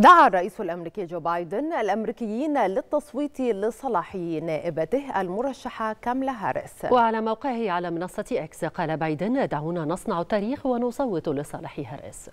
دعا الرئيس الامريكي جو بايدن الامريكيين للتصويت لصلاح نائبته المرشحه كاملا هاريس. وعلى موقعه على منصه اكس قال بايدن دعونا نصنع التاريخ ونصوت لصالح هاريس.